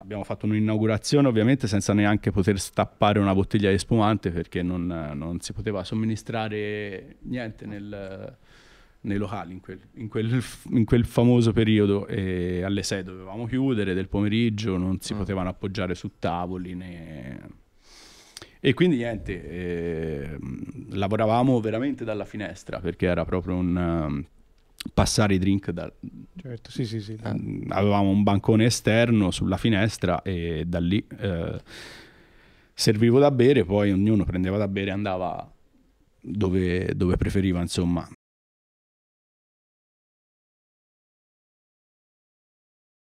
Abbiamo fatto un'inaugurazione ovviamente senza neanche poter stappare una bottiglia di spumante perché non, non si poteva somministrare niente nel, nei locali in quel, in, quel, in quel, famoso periodo e alle 6 dovevamo chiudere del pomeriggio, non si mm. potevano appoggiare su tavoli né... E quindi niente, eh, lavoravamo veramente dalla finestra perché era proprio un um, passare i drink da, Certo, sì, sì, sì. Eh, avevamo un bancone esterno sulla finestra e da lì eh, servivo da bere, poi ognuno prendeva da bere e andava dove, dove preferiva, insomma.